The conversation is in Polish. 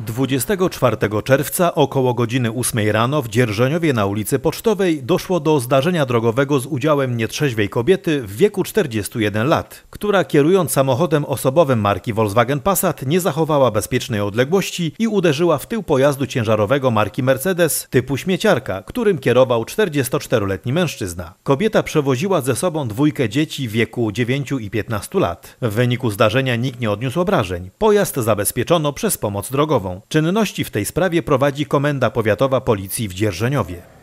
24 czerwca około godziny 8 rano w Dzierżeniowie na ulicy Pocztowej doszło do zdarzenia drogowego z udziałem nietrzeźwej kobiety w wieku 41 lat, która kierując samochodem osobowym marki Volkswagen Passat nie zachowała bezpiecznej odległości i uderzyła w tył pojazdu ciężarowego marki Mercedes typu śmieciarka, którym kierował 44-letni mężczyzna. Kobieta przewoziła ze sobą dwójkę dzieci w wieku 9 i 15 lat. W wyniku zdarzenia nikt nie odniósł obrażeń. Pojazd zabezpieczono przez pomoc drogową. Czynności w tej sprawie prowadzi Komenda Powiatowa Policji w Dzierżeniowie.